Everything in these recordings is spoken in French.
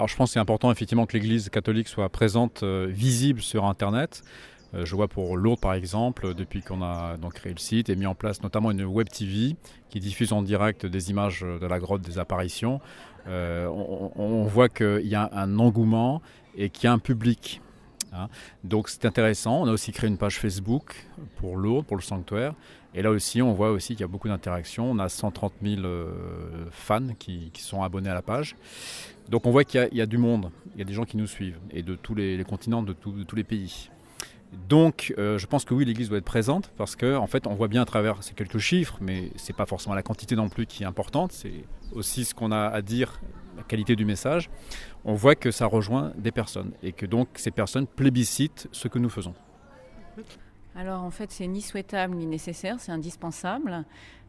Alors je pense que c'est important effectivement que l'Église catholique soit présente, euh, visible sur Internet. Euh, je vois pour Lourdes par exemple, depuis qu'on a donc créé le site et mis en place notamment une web TV qui diffuse en direct des images de la grotte des apparitions, euh, on, voit qu'il y a un engouement et qu'il y a un public. Hein. Donc c'est intéressant. On a aussi créé une page Facebook pour Lourdes, pour le sanctuaire. Et là aussi, on voit aussi qu'il y a beaucoup d'interactions. On a 130 000 euh, fans qui, sont abonnés à la page. Donc on voit qu'il y, a du monde. Il y a des gens qui nous suivent et de tous les, continents, de, tous les pays. Donc, euh, je pense que oui, l'Église doit être présente parce qu'en en fait, on voit bien à travers ces quelques chiffres, mais c'est pas forcément la quantité non plus qui est importante. C'est aussi ce qu'on a à dire qualité du message, on voit que ça rejoint des personnes et que donc ces personnes plébiscitent ce que nous faisons. Alors en fait, c'est ni souhaitable ni nécessaire, c'est indispensable.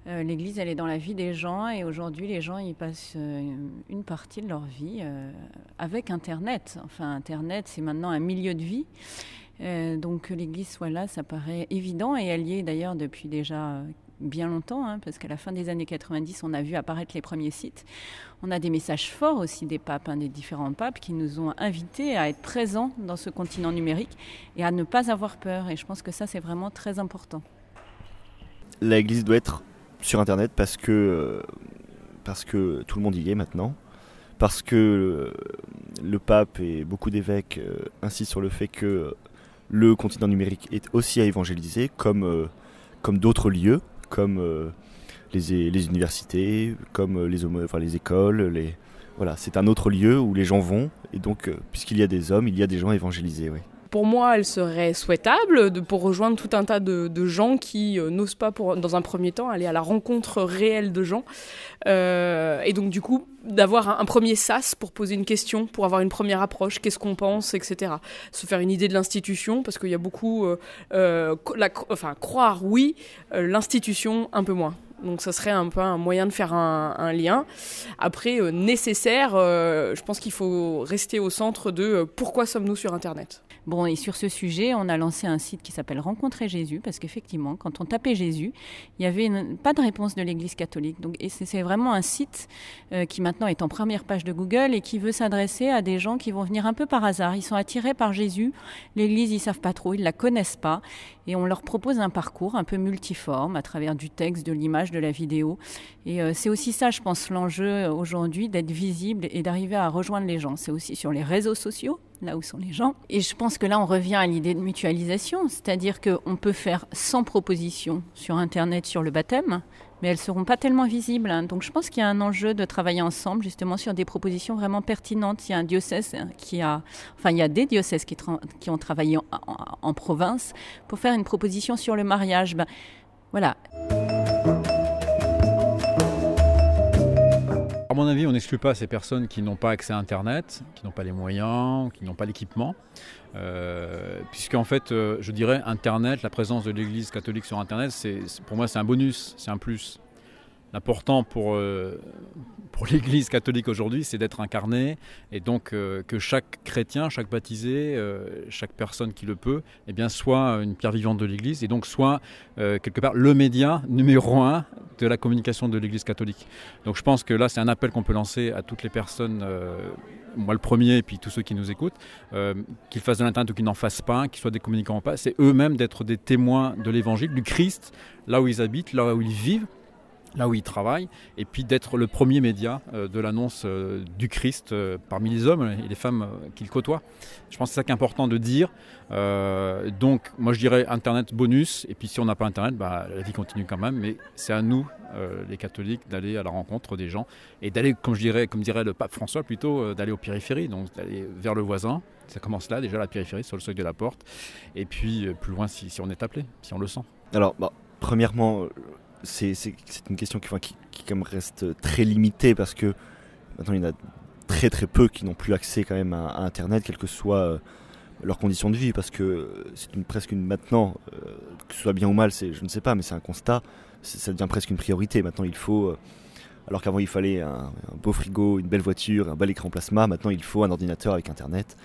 Euh, L'Église, elle est dans la vie des gens et aujourd'hui, les gens y passent euh, une partie de leur vie euh, avec Internet. Enfin, Internet, c'est maintenant un milieu de vie. donc que l'Église soit là, ça paraît évident et elle y est d'ailleurs depuis déjà bien longtemps, hein, parce qu'à la fin des années 90, on a vu apparaître les premiers sites. On a des messages forts aussi des papes, hein, des différents papes, qui nous ont invités à être présents dans ce continent numérique et à ne pas avoir peur. Et je pense que ça, c'est vraiment très important. L'Église doit être sur Internet parce que, euh, parce que tout le monde y est maintenant, parce que euh, le pape et beaucoup d'évêques euh, insistent sur le fait que le continent numérique est aussi à évangéliser comme, comme d'autres lieux comme euh, les, universités, comme euh, les, les écoles. Les... Voilà, c'est un autre lieu où les gens vont. Et donc, euh, puisqu'il y a des hommes, il y a des gens évangélisés. oui pour moi, elle serait souhaitable de, pour rejoindre tout un tas de, gens qui n'osent pas, pour, dans un premier temps, aller à la rencontre réelle de gens. et donc, du coup, d'avoir un, premier sas pour poser une question, pour avoir une première approche, qu'est-ce qu'on pense, etc. Se faire une idée de l'institution, parce qu'il y a beaucoup, euh, euh, enfin, croire oui, euh, l'institution un peu moins. Donc ça serait un peu un moyen de faire un, lien. Après, euh, nécessaire, euh, je pense qu'il faut rester au centre de euh, pourquoi sommes-nous sur Internet. Bon, et sur ce sujet, on a lancé un site qui s'appelle Rencontrer Jésus, parce qu'effectivement, quand on tapait Jésus, il n'y avait pas de réponse de l'Église catholique. Donc, et c'est vraiment un site qui maintenant est en première page de Google et qui veut s'adresser à des gens qui vont venir un peu par hasard. Ils sont attirés par Jésus, l'Église, ils savent pas trop, ils la connaissent pas, et on leur propose un parcours un peu multiforme à travers du texte, de l'image, de la vidéo. Et euh, c'est aussi ça, je pense, l'enjeu euh, aujourd'hui d'être visible et d'arriver à rejoindre les gens. C'est aussi sur les réseaux sociaux, là où sont les gens. Et je pense que là, on revient à l'idée de mutualisation, c'est-à-dire qu'on peut faire 100 propositions sur Internet sur le baptême, mais elles ne seront pas tellement visibles. Hein. Donc je pense qu'il y a un enjeu de travailler ensemble justement sur des propositions vraiment pertinentes. Il y a un diocèse hein, qui a, enfin il y a des diocèses qui, qui ont travaillé en, en, province pour faire une proposition sur le mariage. Ben, voilà. on n'exclut pas ces personnes qui n'ont pas accès à Internet, qui n'ont pas les moyens, qui n'ont pas l'équipement. Euh, Puisque en fait, euh, je dirais, Internet, la présence de l'Église catholique sur Internet, c'est, pour moi, c'est un bonus, c'est un plus. L'important pour, euh, pour l'Église catholique aujourd'hui, c'est d'être incarné et donc euh, que chaque chrétien, chaque baptisé, euh, chaque personne qui le peut, eh bien, soit une pierre vivante de l'Église et donc soit quelque part le média numéro un de la communication de l'Église catholique. Donc je pense que là, c'est un appel qu'on peut lancer à toutes les personnes, moi le premier et puis tous ceux qui nous écoutent, qu'ils fassent de l'Internet ou qu'ils n'en fassent pas, qu'ils soient des communicants ou pas, c'est eux-mêmes d'être des témoins de l'Évangile, du Christ, là où ils habitent, là où ils vivent là où il travaille, et puis d'être le premier média euh, de l'annonce euh, du Christ euh, parmi les hommes et les femmes qu'il côtoie. Je pense que c'est ça qui est important de dire. donc moi je dirais Internet bonus, et puis si on n'a pas Internet, bah, la vie continue quand même, mais c'est à nous, les catholiques, d'aller à la rencontre des gens, et d'aller, comme je comme dirait le pape François plutôt, d'aller aux périphéries, donc d'aller vers le voisin. Ça commence là, déjà la périphérie, sur le seuil de la porte, et puis plus loin si, on est appelé, si on le sent. Alors, bah, premièrement c'est une question qui, qui, reste très limitée parce que maintenant il y en a très très peu qui n'ont plus accès quand même à, Internet, quelles que soient euh, leurs conditions de vie, parce que c'est une, presque une maintenant, euh, que ce soit bien ou mal, je ne sais pas, mais c'est un constat, ça devient presque une priorité. Maintenant il faut, euh, alors qu'avant il fallait un, beau frigo, une belle voiture, un bel écran plasma, maintenant il faut un ordinateur avec Internet.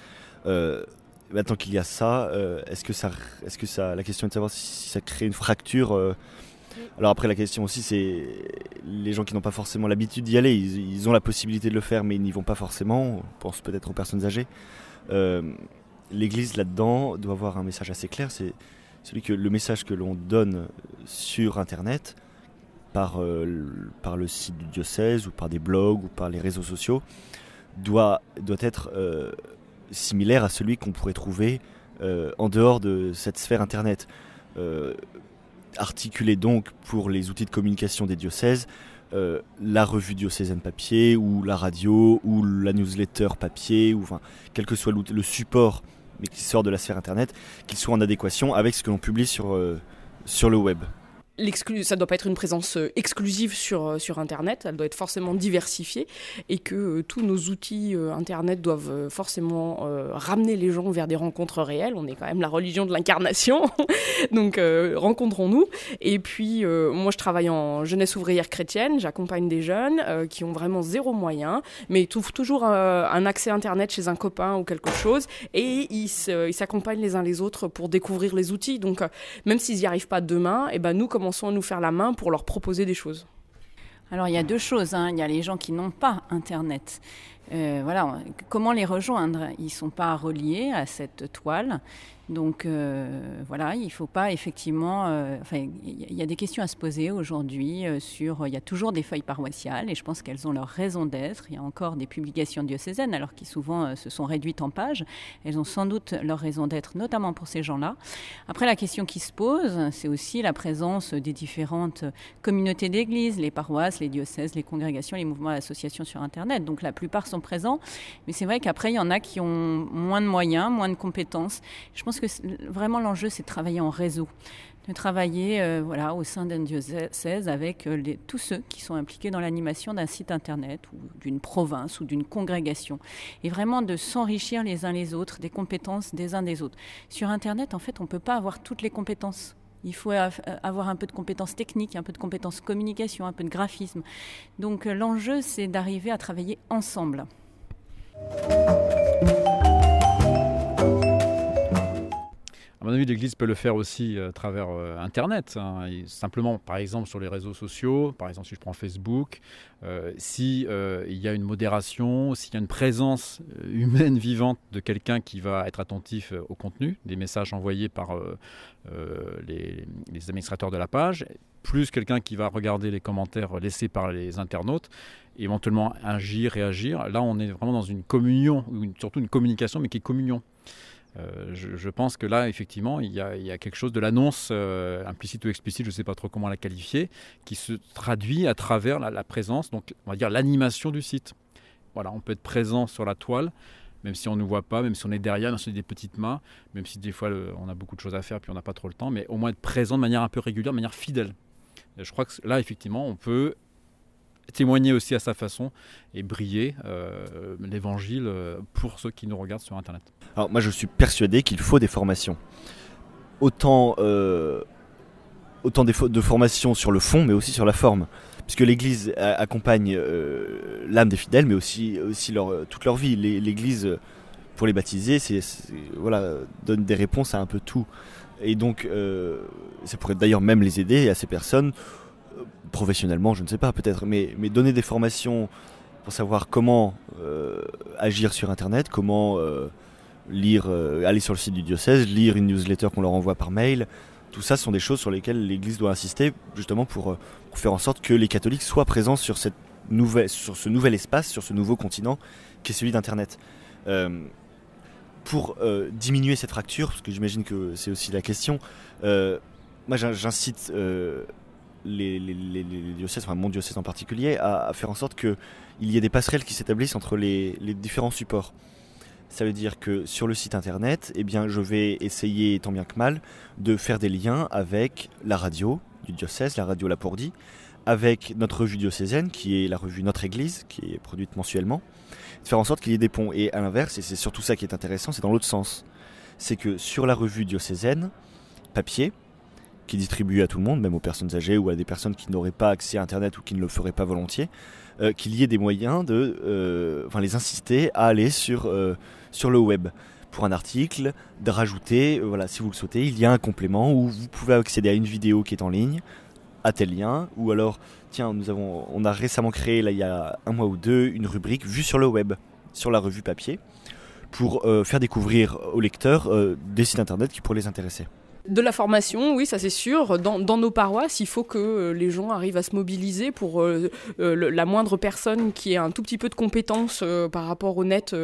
maintenant qu'il y a ça, est-ce que, ça, est-ce que ça, la question est de savoir si ça crée une fracture alors après, la question aussi, c'est les gens qui n'ont pas forcément l'habitude d'y aller, ils, ont la possibilité de le faire, mais ils n'y vont pas forcément. On pense peut-être aux personnes âgées. Euh, L'Église là-dedans doit avoir un message assez clair. C'est celui que le message que l'on donne sur Internet, par, euh, par le site du diocèse ou par des blogs ou par les réseaux sociaux, doit, doit être euh, similaire à celui qu'on pourrait trouver en dehors de cette sphère Internet articuler donc pour les outils de communication des diocèses euh, la revue diocésaine papier ou la radio ou la newsletter papier ou enfin quel que soit le support mais qui sort de la sphère internet qu'il soit en adéquation avec ce que l'on publie sur, euh, sur le web l'exclu ça doit pas être une présence euh, exclusive sur, euh, sur Internet, elle doit être forcément diversifiée et que euh, tous nos outils Internet doivent forcément ramener les gens vers des rencontres réelles. On est quand même la religion de l'incarnation, donc rencontrons-nous. Et puis, moi, je travaille en jeunesse ouvrière chrétienne, j'accompagne des jeunes qui ont vraiment zéro moyen, mais ils trouvent toujours un accès Internet chez un copain ou quelque chose et ils s'accompagnent les uns les autres pour découvrir les outils. Donc, même s'ils n'y arrivent pas demain, et eh ben nous, comme commençons à nous faire la main pour leur proposer des choses. Alors il y a deux choses. Hein. Il y a les gens qui n'ont pas Internet. Euh, voilà, comment les rejoindre Ils ne sont pas reliés à cette toile. Donc euh, voilà, il faut pas effectivement. Euh, enfin, il y a des questions à se poser aujourd'hui euh, sur. Il y a toujours des feuilles paroissiales et je pense qu'elles ont leur raison d'être. Il y a encore des publications diocésaines, alors qui souvent se sont réduites en pages. Elles ont sans doute leur raison d'être, notamment pour ces gens-là. Après, la question qui se pose, c'est aussi la présence des différentes communautés d'église, les paroisses, les diocèses, les congrégations, les mouvements associations sur Internet. Donc la plupart sont présents, mais c'est vrai qu'après il y en a qui ont moins de moyens, moins de compétences. Je pense que vraiment l'enjeu, c'est de travailler en réseau, de travailler euh, voilà, au sein d'un diocèse avec euh, tous ceux qui sont impliqués dans l'animation d'un site internet ou d'une province ou d'une congrégation, et vraiment de s'enrichir les uns les autres des compétences des uns des autres. Sur internet, en fait, on ne peut pas avoir toutes les compétences. Il faut euh, avoir un peu de compétences techniques, un peu de compétences communication, un peu de graphisme. Donc l'enjeu, c'est d'arriver à travailler ensemble. mon avis, l'Église peut le faire aussi euh, à travers euh, Internet. Hein. simplement, par exemple, sur les réseaux sociaux, par exemple, si je prends Facebook, s'il euh, si il y a une modération, s'il y a une présence humaine vivante de quelqu'un qui va être attentif au contenu, des messages envoyés par les, administrateurs de la page, plus quelqu'un qui va regarder les commentaires laissés par les internautes, éventuellement agir, réagir. Là, on est vraiment dans une communion, surtout une communication, mais qui est communion. Euh, je, pense que là, effectivement, il y a, quelque chose de l'annonce euh, implicite ou explicite, je ne sais pas trop comment la qualifier, qui se traduit à travers la, présence, donc on va dire l'animation du site. Voilà, on peut être présent sur la toile, même si on ne voit pas, même si on est derrière, même si on a des petites mains, même si des fois on a beaucoup de choses à faire puis on n'a pas trop le temps, mais au moins être présent de manière un peu régulière, de manière fidèle. je crois que là, effectivement, on peut témoigner aussi à sa façon et briller euh, l'évangile euh, pour ceux qui nous regardent sur Internet. Alors moi je suis persuadé qu'il faut des formations. Autant, euh, autant de formations sur le fond mais aussi sur la forme. Puisque l'Église accompagne l'âme des fidèles mais aussi, aussi toute leur vie. L'Église, pour les baptiser, voilà, donne des réponses à un peu tout. Et donc ça pourrait d'ailleurs même les aider à ces personnes professionnellement, je ne sais pas peut-être, mais, mais donner des formations pour savoir comment euh, agir sur Internet, comment euh, lire, euh, aller sur le site du diocèse, lire une newsletter qu'on leur envoie par mail. Tout ça sont des choses sur lesquelles l'Église doit insister justement pour, faire en sorte que les catholiques soient présents sur, cette nouvelle, sur ce nouvel espace, sur ce nouveau continent qui est celui d'Internet. pour diminuer cette fracture, parce que j'imagine que c'est aussi la question, moi j'incite les, diocèses, mon diocèse en particulier, à, faire en sorte qu'il y ait des passerelles qui s'établissent entre les, différents supports. Ça veut dire que sur le site internet, eh bien, je vais essayer, tant bien que mal, de faire des liens avec la radio du diocèse, la radio La Pourdie, avec notre revue diocésaine, qui est la revue Notre Église, qui est produite mensuellement, de faire en sorte qu'il y ait des ponts. Et à l'inverse, et c'est surtout ça qui est intéressant, c'est dans l'autre sens, c'est que sur la revue diocésaine, papier, qui distribue à tout le monde, même aux personnes âgées ou à des personnes qui n'auraient pas accès à Internet ou qui ne le feraient pas volontiers, euh, qu'il y ait des moyens de, euh, les inciter à aller sur, euh, sur le web pour un article, de rajouter, voilà, si vous le souhaitez, il y a un complément où vous pouvez accéder à une vidéo qui est en ligne, à tel lien, ou alors, tiens, nous avons, on a récemment créé, là, il y a un mois ou deux, une rubrique vue sur le web, sur la revue papier, pour faire découvrir aux lecteurs des sites internet qui pourraient les intéresser. De la formation, oui, ça c'est sûr. Dans, nos paroisses, il faut que euh, les gens arrivent à se mobiliser pour euh, euh, la moindre personne qui ait un tout petit peu de compétences par rapport au net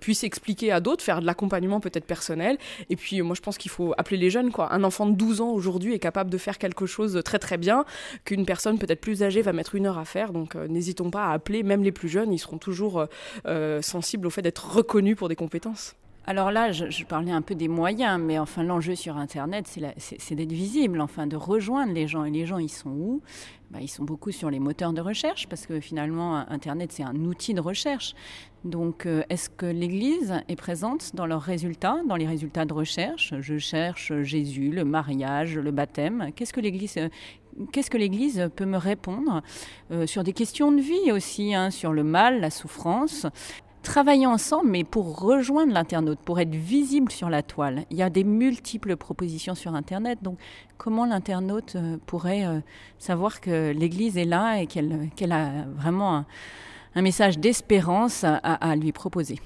puisse expliquer à d'autres, faire de l'accompagnement peut-être personnel. Et puis moi je pense qu'il faut appeler les jeunes. Quoi. Un enfant de 12 ans aujourd'hui est capable de faire quelque chose très très bien qu'une personne peut-être plus âgée va mettre une heure à faire. Donc n'hésitons pas à appeler, même les plus jeunes, ils seront toujours sensibles au fait d'être reconnus pour des compétences. Alors là, je, parlais un peu des moyens, mais enfin l'enjeu sur Internet, c'est d'être visible, enfin de rejoindre les gens. Et les gens, ils sont où bah, Ils sont beaucoup sur les moteurs de recherche, parce que finalement, Internet, c'est un outil de recherche. Donc, euh, est-ce que l'Église est présente dans leurs résultats, dans les résultats de recherche Je cherche Jésus, le mariage, le baptême. Qu'est-ce que l'Église euh, peut me répondre euh, sur des questions de vie aussi, hein, sur le mal, la souffrance travailler ensemble, mais pour rejoindre l'internaute, pour être visible sur la toile. Il y a des multiples propositions sur Internet, donc comment l'internaute euh, pourrait euh, savoir que l'Église est là et qu'elle a vraiment un, message d'espérance à, lui proposer.